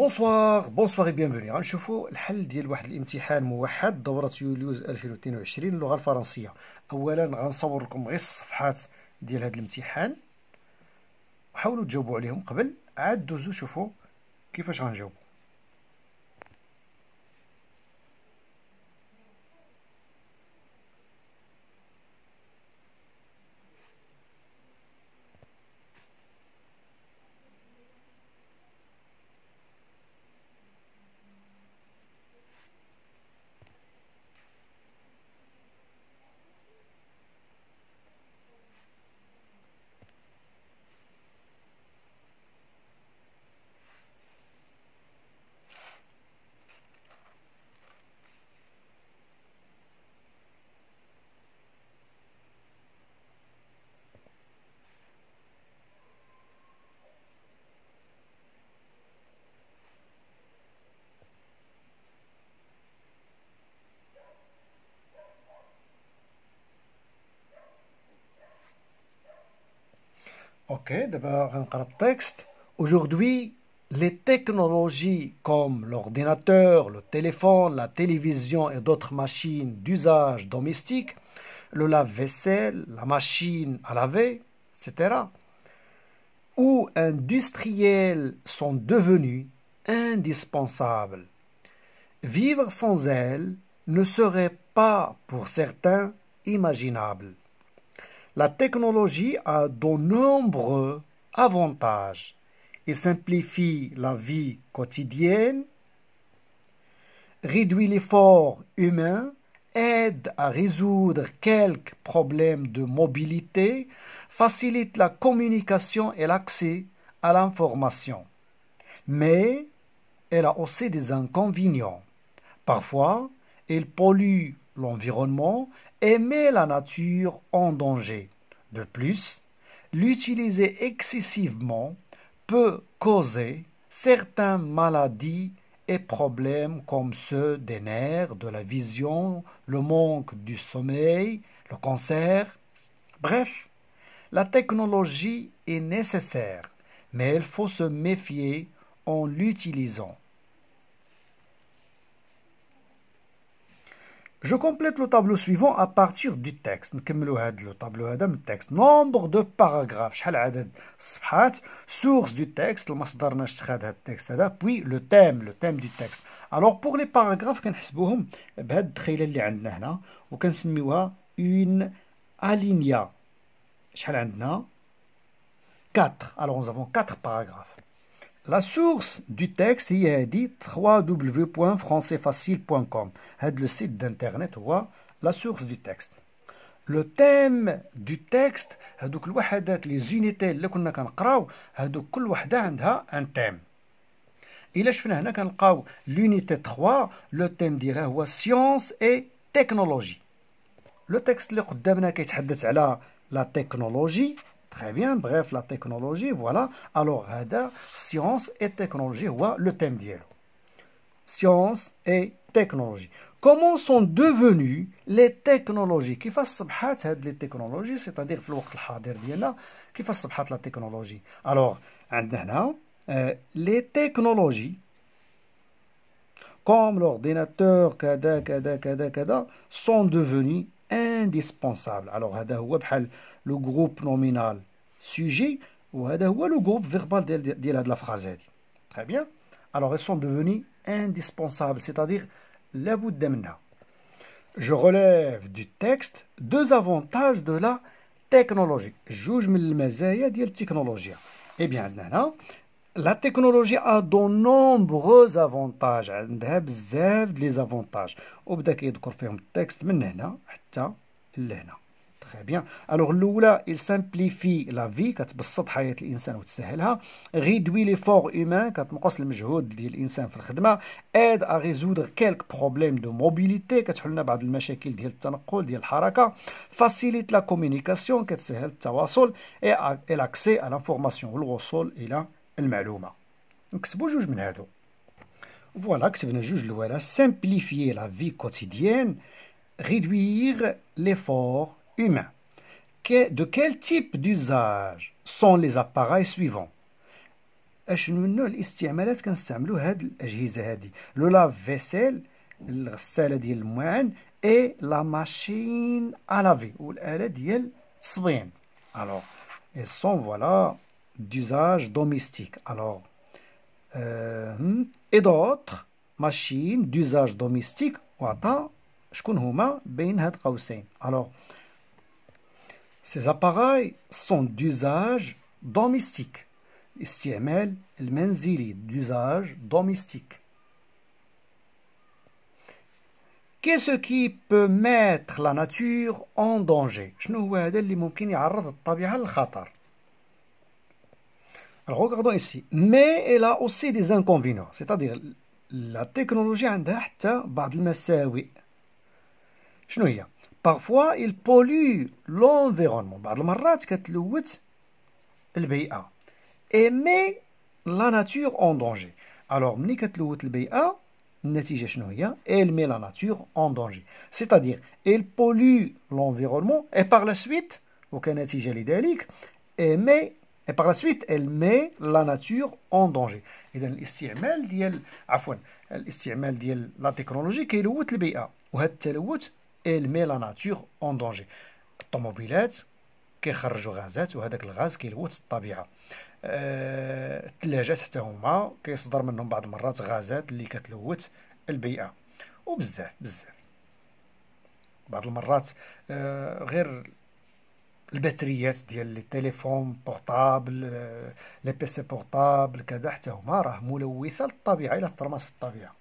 بونسوار بونسوار اي بيانفوني غنشوفو الحل ديال واحد الامتحان موحد دورة يوليوز 2022 اللغة الفرنسية اولا غنصور لكم غير الصفحات ديال هاد الامتحان وحاولوا تجاوبوا عليهم قبل عاد دوزو شوفوا كيفاش غنجاوبوا Ok, d'abord, un texte. Aujourd'hui, les technologies comme l'ordinateur, le téléphone, la télévision et d'autres machines d'usage domestique, le lave-vaisselle, la machine à laver, etc., ou industrielles, sont devenues indispensables. Vivre sans elles ne serait pas, pour certains, imaginable. La technologie a de nombreux avantages. et simplifie la vie quotidienne, réduit l'effort humain, aide à résoudre quelques problèmes de mobilité, facilite la communication et l'accès à l'information. Mais elle a aussi des inconvénients. Parfois, elle pollue l'environnement Aimer la nature en danger. De plus, l'utiliser excessivement peut causer certaines maladies et problèmes comme ceux des nerfs, de la vision, le manque du sommeil, le cancer. Bref, la technologie est nécessaire, mais il faut se méfier en l'utilisant. Je complète le tableau suivant à partir du texte. le tableau le texte. Nombre de paragraphes. Source du texte. Le texte. Puis le thème. Le thème du texte. Alors pour les paragraphes, كنحسبوهم بهاد اللي عندنا هنا une alinea. شحال 4 alors nous avons 4 paragraphes la source du texte est dit www.françaisfacile.com le site d'internet la source du texte le thème du texte هذوك les unités اللي كنا كنقراو هذوك كل عندها un thème là, شفنا هنا l'unité 3 le thème ديالها science et technologie le texte اللي la technologie Très bien, bref, la technologie, voilà. Alors, science et technologie, voilà le thème d'hier. Science et technologie. Comment sont devenues les technologies Qui les technologies, c'est-à-dire qui la technologie Alors, euh, les technologies, comme l'ordinateur, sont devenues indispensable. Alors, le groupe nominal sujet ou le groupe verbal de la phrase. Très bien. Alors, elles sont devenues indispensables, c'est-à-dire Je relève du texte deux avantages de la technologie. Juge la technologie. Eh bien, la technologie a de nombreux avantages. Elle a les avantages. vous un texte, لهنا تري بيان الوغ الاولى il simplifie la vie كتبسط حياه الانسان وتسهلها réduit l'effort humain كتنقص المجهود ديال الانسان في الخدمه aide à résoudre quelques problèmes de mobilité كتحل لنا بعض المشاكل ديال التنقل ديال الحركه facilite la communication كتسهل التواصل et l'accès à l'information والوصول الى المعلومه نكتبوا جوج من هادو فوالا كتبنا جوج الاولى simplifier la vie quotidienne réduire l'effort humain. de quel type d'usage sont les appareils suivants اشنو نوع الاستعمالات كنستعملو هاد الاجهزه هادي لو لاف فيسيل الغساله ديال المواعن اي لا ماشين ا لافي والاله ديال التصبين Alors, ils sont, voilà, d'usage domestique. Alors, euh, hmm, et d'autres machines d'usage domestique, ou attends, شكون هما بين هاد قوسين alors ces appareils sont d'usage domestique استعمال المنزلي d'usage domestique Qu'est-ce qui peut mettre la nature en danger شنو هو هذا اللي ممكن يعرض للخطر Alors regardons ici. Mais elle a aussi des inconvénients. C'est-à-dire, la technologie a حتى بعض المساوئ. Parfois, il pollue l'environnement بعض المرات كتلوث البيئه et met la nature en danger alors ملي كتلوث البيئه النتيجه شنو هي elle met la nature en danger c'est-à-dire il pollue l'environnement et par la suite le لذلك et met et par la suite elle met la nature en danger اذا الاستعمال ديال عفوا الاستعمال ديال لا تكنولوجي كيلوث البيئه elle met لا ناتور أون دونجي الطوموبيلات كيخرجوا غازات وهذاك الغاز كيلوث الطبيعه الثلاجات حتى هما كيصدر منهم بعض المرات غازات اللي كتلوث البيئه وبزاف بزاف بعض المرات غير الباتريات ديال لي تيليفون بورطابل لي بيسي بورطابل كذا حتى هما راه ملوثه للطبيعه الا ترمات في الطبيعه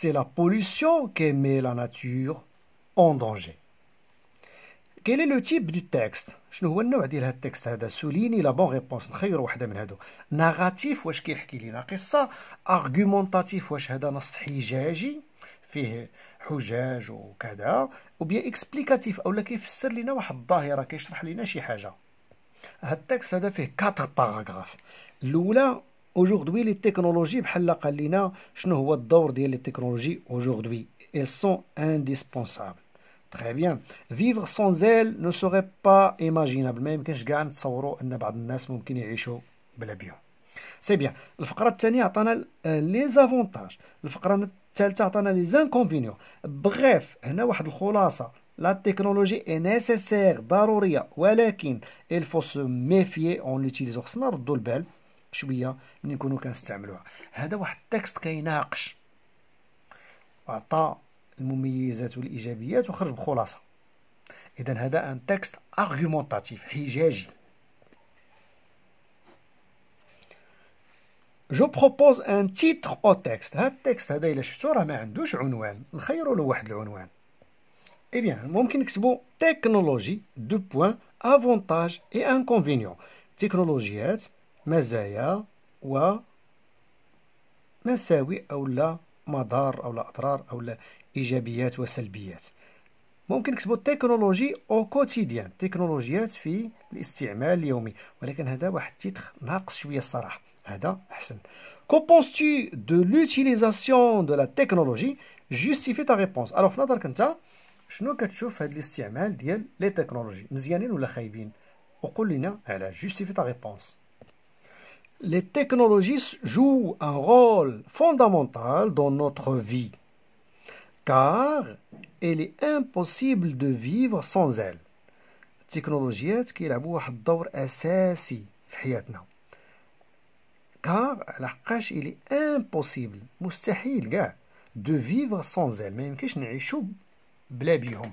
c'est la pollution qui met la nature en danger. Quel est le type du texte شنو هو النوع ديال هذا التكست هذا سوليني لا بون من هادو ناراتيف واش كيحكي لينا قصه واش هذا نص حجاجي فيه حجاج 4 Aujourd'hui, les technologies, je ne vois de les technologies aujourd'hui. Elles sont indispensables. Très bien. Vivre sans elles ne serait pas imaginable. Même si je gagne, ça aura un abandon. C'est bien. Le Fakra Tani a les avantages. Le Fakra Tani a les inconvénients. Bref, la technologie est nécessaire, d'arroria. il faut se méfier en l'utilisant. de شويه ملي نكونوا كنستعملوها هذا واحد التكست كيناقش عطى المميزات والايجابيات وخرج بخلاصه اذا هذا ان تكست ارغومونطاتيف حجاجي جو بروبوز ان تيتر او تكست هذا التكست هذا الا شفتو راه ما عندوش عنوان نخيروا له واحد العنوان اي eh بيان ممكن نكتبوا تكنولوجي دو بوين افونتاج اي انكونفينيون تكنولوجيات مزايا و مساوئ أو لا مضار أو لا أضرار أو لا إيجابيات وسلبيات ممكن نكتبوا التكنولوجي او كوتيديان تكنولوجيات في الاستعمال اليومي ولكن هذا واحد التيتخ ناقص شويه الصراحه هذا احسن كو بونستي دو لوتيليزاسيون دو لا تكنولوجي جوستيفي تا ريبونس الوغ في نظرك انت شنو كتشوف هذا الاستعمال ديال لي تكنولوجي مزيانين ولا خايبين وقول لنا على جوستيفي تا ريبونس Les technologies jouent un rôle fondamental dans notre vie car il est impossible de vivre sans elles. Les technologie est une dawr d'assassin dans notre vie car il est impossible, mustahil impossible de vivre sans elles. Mais nous sommes tous les plus grands.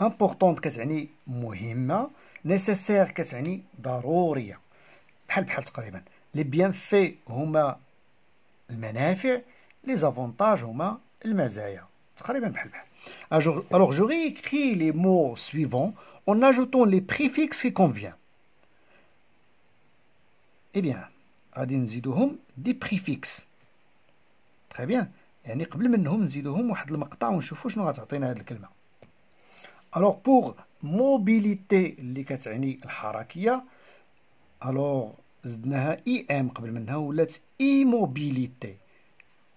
امبورطونت كتعني مهمه نيسيسير كتعني ضروريه بحال بحال تقريبا لي بيان في هما المنافع لي زافونتاج هما المزايا تقريبا بحال بحال الوغ je réécris لي مو سويفون اون اجوتون لي بريفيكس كي كونفيان اي بيان غادي نزيدوهم دي بريفيكس تري بيان يعني قبل منهم نزيدوهم واحد المقطع ونشوفوا شنو غتعطينا هذه الكلمه الوغ بوغ موبيليتي اللي كتعني الحركيه الوغ زدناها اي e ام قبل منها ولات ايموبيليتي e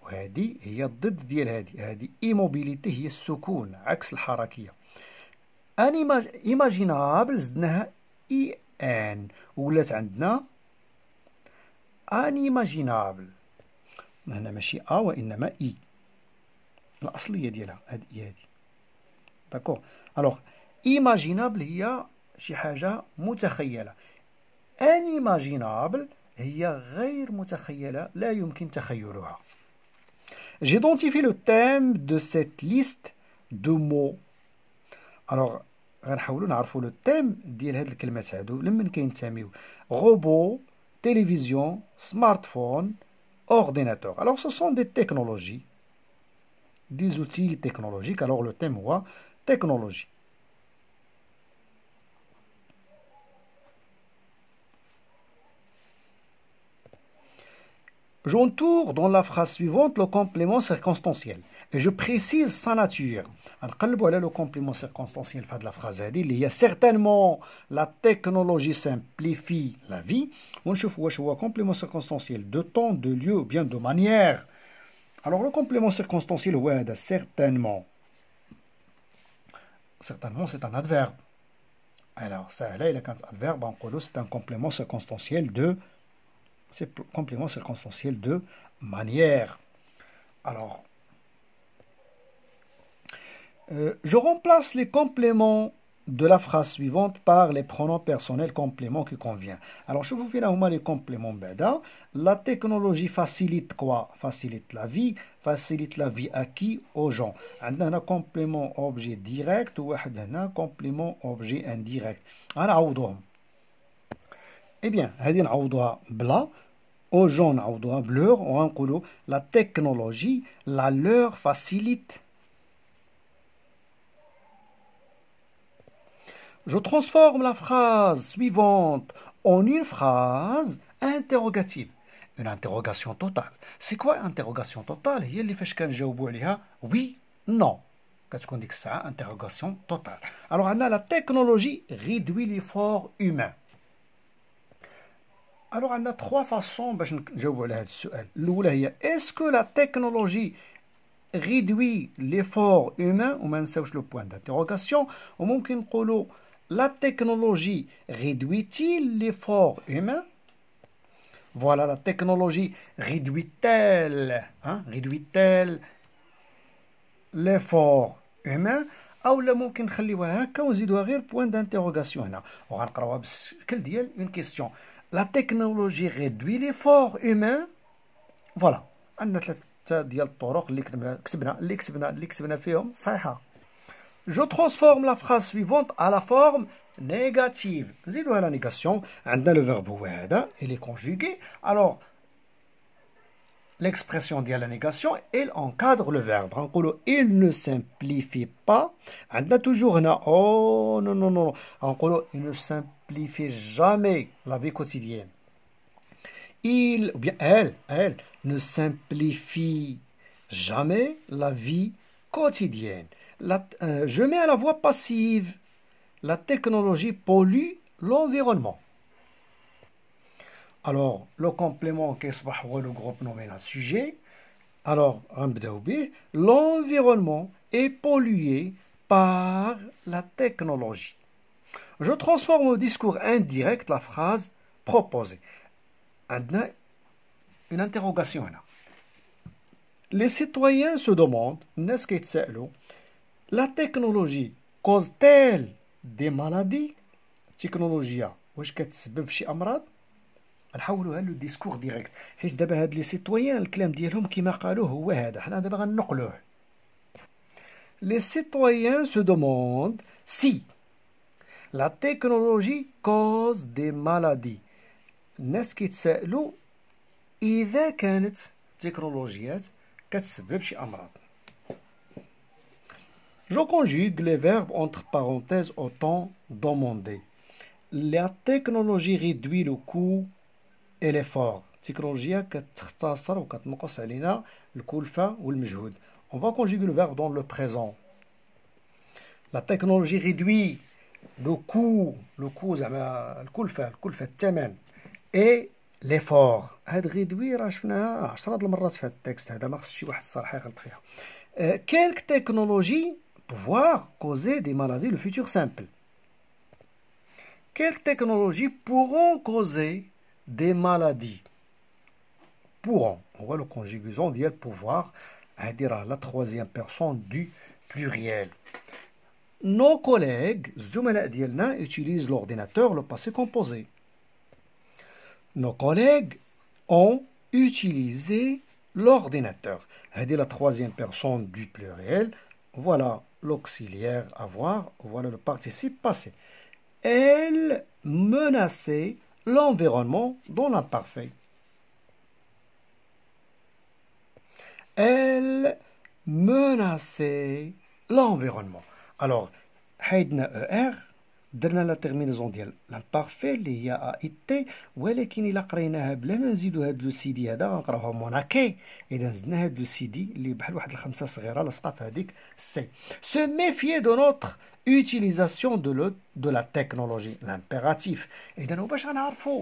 وهذه هي الضد ديال هذه هذه ايموبيليتي e هي السكون عكس الحركيه ان ايماجينابل زدناها اي ان ولات عندنا انيماجينابل هنا ماشي ا وانما اي الاصليه ديالها هذه هذه داكوغ الوغ ايماجينابل هي شي حاجه متخيله انيماجينابل هي غير متخيله لا يمكن تخيلها جيدونتيفي لو تيم دو سيت ليست دو مو الوغ غنحاولوا نعرفوا لو تيم ديال هاد الكلمات هادو لمن كينتميو روبو فون اورديناتور الوغ سو سون دي تكنولوجي دي زوتي تكنولوجيك الوغ لو تيم هو technologie. J'entoure dans la phrase suivante le complément circonstanciel et je précise sa nature. Voilà le complément circonstanciel de la phrase. Il y a certainement la technologie simplifie la vie. On le complément circonstanciel de temps, de lieu bien de manière. Alors le complément circonstanciel, certainement certainement c'est un adverbe. Alors, ça, là, il a un adverbe, en colo, c'est un complément circonstanciel de. C'est complément circonstanciel de manière. Alors, euh, je remplace les compléments de la phrase suivante par les pronoms personnels compléments qui convient. Alors, je vous fais là les compléments bada. La technologie facilite quoi Facilite la vie. Facilite la vie à qui Aux gens. On un complément objet direct ou un complément objet indirect. On Eh bien, un a bla. Aux gens, un a bleu. On la technologie, la leur facilite. Je transforme la phrase suivante en une phrase interrogative. Une interrogation totale. C'est quoi interrogation totale هي اللي فاش ce عليها oui, non. ça? ديك interrogation totale. Alors la technologie réduit l'effort humain. Alors, عندنا y façons باش façons est que que la technologie réduit l'effort humain ريدوي ليفور هومان le point d'interrogation. la technologie réduit-il l'effort humain Voilà, la technologie réduit-elle hein, reduit l'effort humain اولا ممكن نخليوها هكا ونزيدوها غير بوان دانتيروغاسيون هنا وغنقراوها بالشكل ديال اون كيستيون لا تكنولوجي غيدوي لي فور اومان فوالا عندنا ثلاثه ديال الطرق اللي كتبنا اللي كتبنا اللي كتبنا فيهم صحيحه Je transforme la phrase suivante à la forme négative. Zidou à la négation. le verbe est conjugué. Alors l'expression à la négation, elle encadre le verbe. colo, il ne simplifie pas. On toujours oh non non non. il ne simplifie jamais la vie quotidienne. Il ou bien elle, elle ne simplifie jamais la vie quotidienne. Euh, je mets à la voix passive. La technologie pollue l'environnement. Alors, le complément qui est le groupe un sujet. Alors, l'environnement est pollué par la technologie. Je transforme au discours indirect la phrase proposée. Une interrogation. Les citoyens se demandent, n'est-ce qu'ils لا تكنولوجي تيل دي مالادي التكنولوجيا واش كتسبب شي امراض نحولوها لو ديسكور ديريكت حيت دابا هاد لي سيتويان الكلام ديالهم كما قالوه هو هذا حنا دابا غنقلوه لي سيتويان سو دوموند سي لا تكنولوجي كوز دي مالادي الناس كيتسائلوا اذا كانت التكنولوجيات كتسبب شي امراض Je conjugue les verbes entre parenthèses au temps demandé. La technologie réduit le coût et l'effort. التكنولوجيا كتختصر وكتنقص علينا الكلفة والمجهود on va conjuguer le verbe dans le présent la technologie réduit le coût le coût زعما الكلفة الكلفة الثمن et l'effort Had réduit راه شفناها 10 د المرات في هاد التكست هذا ما خصش شي واحد الصراحة يغلط فيها كالك تكنولوجي pouvoir causer des maladies, le futur simple. Quelles technologies pourront causer des maladies Pourront. On voit le conjugaison elle pouvoir, à dire à la troisième personne du pluriel. Nos collègues, utilisent l'ordinateur, le passé composé. Nos collègues ont utilisé l'ordinateur. dit la troisième personne du pluriel. Voilà, l'auxiliaire avoir, voilà le participe passé. Elle menaçait l'environnement dans l'imparfait. Elle menaçait l'environnement. Alors, ER, darna la terminaison dial la parfait li hiya a et mais quand ila qraynaha bla ma nzidou had le cedille hada ghanqrawha mona ki ida zedna had le cedille li bhal wahed lkhamsa sghira lsqaf hadik c se méfier de notre utilisation de la technologie l'impératif ida nwash ghanarfo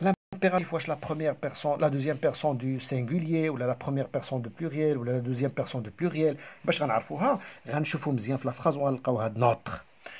l'impératif wach la première personne la deuxième personne du singulier ou la première personne du pluriel ou la deuxième personne du pluriel bach ghanarfoha ghanchoufo mzyan f la phrase w ghalaqou had notre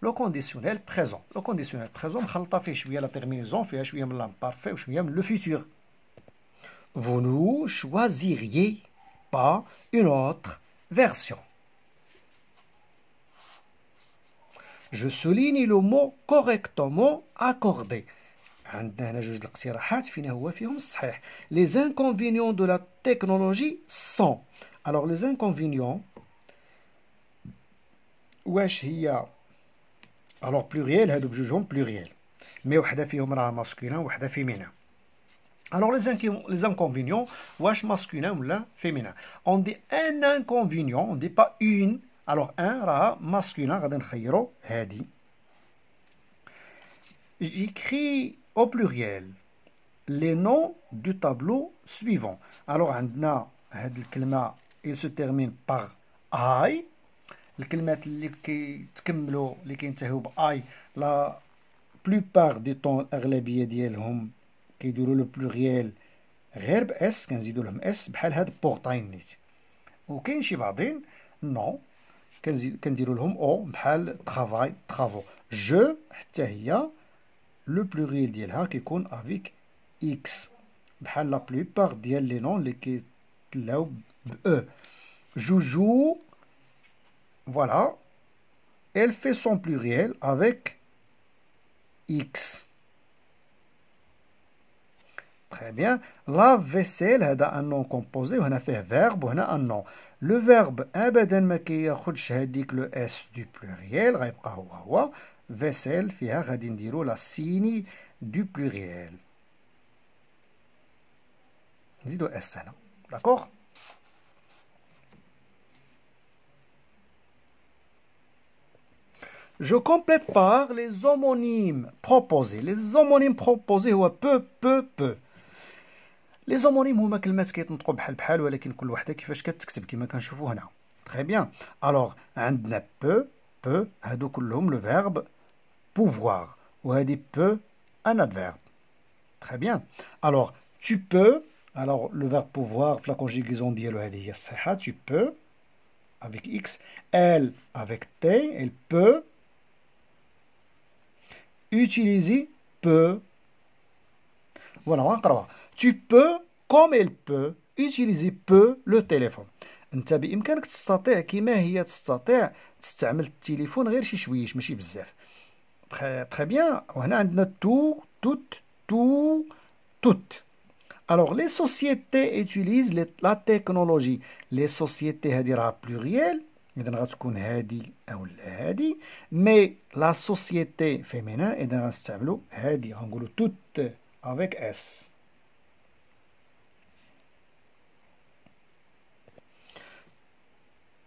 le conditionnel présent. Le conditionnel présent, مخلطه فيه شويه لا تيرمينيزون فيها شويه من vous ne choisiriez pas une autre version. Je souligne le mot correctement accordé. Les inconvénients de la technologie sont. Alors les inconvénients. est-ce alors Alors pluriel, هادو hein, بجوجهم pluriel mais وحده فيهم masculin ou وحده féminin. Alors les, inconvénients, inconvénients, wash masculin ou la féminin. On dit un inconvénient, on ne dit pas une. Alors un ra masculin, غادي نخيرو هادي. J'écris au pluriel les noms du tableau suivant. Alors عندنا il se termine par I. الكلمات اللي كيتكملوا اللي كينتهيو باي لا بلوبار دي طون الاغلبيه ديالهم كيديروا لو بلوريال غير باس كنزيدو لهم اس بحال هاد بورتاين نيت وكاين شي بعضين نو كنديروا لهم او بحال طرافاي طرافو جو حتى هي لو بلوريال ديالها كيكون افيك اكس بحال لا بلوبار ديال لي نون اللي كيتلاو ب او e. جوجو Voilà. Elle fait son pluriel avec X. Très bien. La vaisselle, a un nom composé, on a fait verbe, on a un nom. Le verbe, abadan ma que le S du pluriel, vaisselle, fiha غادي نديرو la signe du pluriel. le S D'accord Je complète par les homonymes proposés. Les homonymes proposés هو peu peu peu. Les homonymes هما كلمات كيتنطقوا بحال بحال ولكن كل وحده كيفاش كتكتب كما كنشوفوا هنا. Très bien. Alors عندنا peu peu هادو كلهم le verbe pouvoir dit peu un adverbe. Très bien. Alors tu peux alors le verbe pouvoir la conjugaison ديالو هذه tu peux avec x elle avec t elle peut Utiliser peu. Voilà, Tu peux, comme elle peut, utiliser peu le téléphone. Tu peux dire que tu as un téléphone qui est en train de faire Très bien. On a tout, tout, tout, tout. Alors, les sociétés utilisent la technologie. Les sociétés, c'est-à-dire pluriel. Mais la société féminine est en train de se faire. En gros, tout avec S.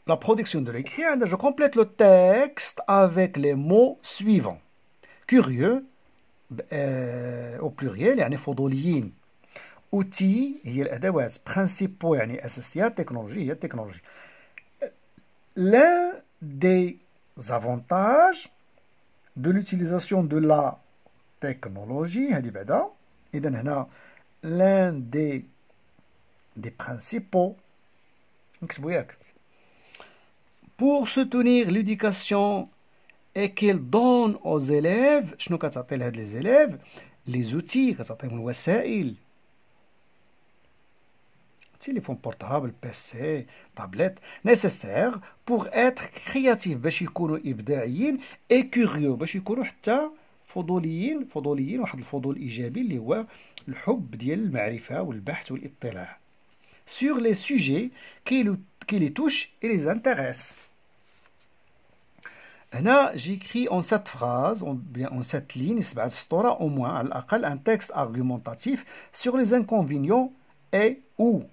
La production de l'écriture, je complète le texte avec les mots suivants. Curieux, euh, au pluriel, il y a des outils Tout, il y a des Principaux, il y a des technologie, il y a technologie. L'un des avantages de l'utilisation de la technologie, hein, et l'un des, des principaux, pour soutenir l'éducation et qu'elle donne aux élèves, les élèves, les outils, téléphone portable, PC, tablette, nécessaire pour être créatif باش يكونوا إبداعيين et curieux باش يكونوا حتى فضوليين فضوليين واحد الفضول إيجابي اللي هو الحب ديال المعرفة والبحث والاطلاع sur les sujets qui, qui les touchent et les intéressent. هنا j'écris en cette phrase, en, bien en cette ligne, au moins, un texte argumentatif sur les inconvénients et ou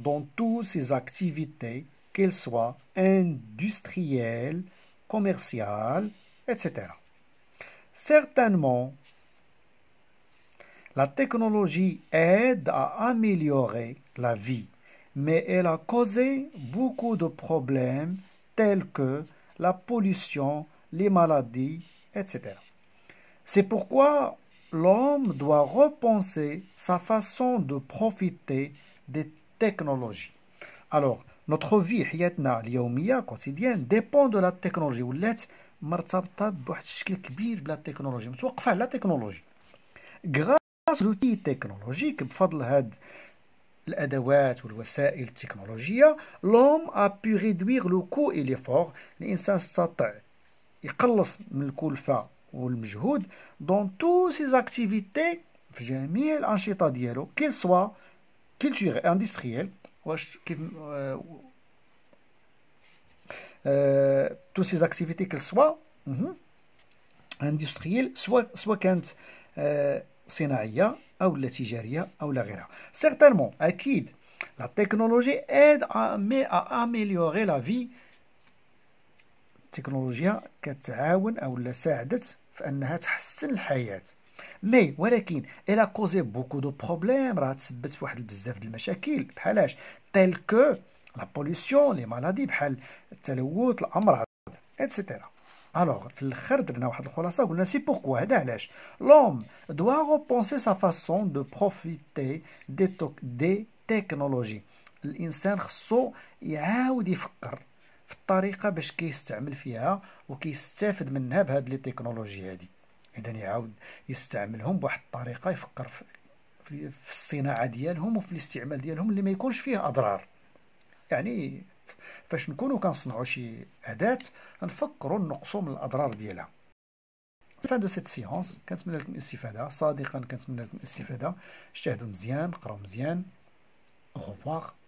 dans toutes ses activités, qu'elles soient industrielles, commerciales, etc. Certainement, la technologie aide à améliorer la vie, mais elle a causé beaucoup de problèmes tels que la pollution, les maladies, etc. C'est pourquoi l'homme doit repenser sa façon de profiter des تكنولوجي الوغ نوتخ في حياتنا اليومية كوتيديان ديبون دو لا تكنولوجي ولات مرتبطة بواحد الشكل كبير بلا تكنولوجي متوقفة على تكنولوجي غراس لوتي تكنولوجيك بفضل هاد الادوات والوسائل التكنولوجيه لوم ا بو ريدوير لو كو اي فوغ الانسان استطاع يقلص من الكلفه والمجهود دون تو سي زاكتيفيتي في جميع الانشطه ديالو كيل سوا كلتشيغ اندستريال واش كيف تو سي زاكتيفيتي كل سوا اندستريال سوا سوا كانت صناعيه او لا تجاريه او لا غيرها سيغتانمون اكيد لا تكنولوجي ايد مي اميليوري لا في التكنولوجيا كتعاون او لا ساعدت في انها تحسن الحياه مي ولكن الا كوزي بوكو دو بروبليم راه تسبت في واحد بزاف ديال المشاكل بحالاش تيل كو لا بوليسيون لي مالادي بحال التلوث الامراض اتسيتيرا الوغ في الاخر درنا واحد الخلاصه قلنا سي بوركوا هذا علاش لوم دوا غوبونسي سا فاسون دو بروفيتي دي توك دي تكنولوجي الانسان خصو يعاود يفكر في الطريقه باش كيستعمل فيها وكيستافد منها بهاد لي تكنولوجي هذه اذا يعاود يستعملهم بواحد الطريقه يفكر في في الصناعه ديالهم وفي الاستعمال ديالهم اللي ما يكونش فيه اضرار يعني فاش نكونوا كنصنعوا شي اداه نفكروا نقصوا من الاضرار ديالها فان دو سيت سيونس كنتمنى لكم الاستفاده صادقا كنتمنى لكم الاستفاده اجتهدوا مزيان قراو مزيان au revoir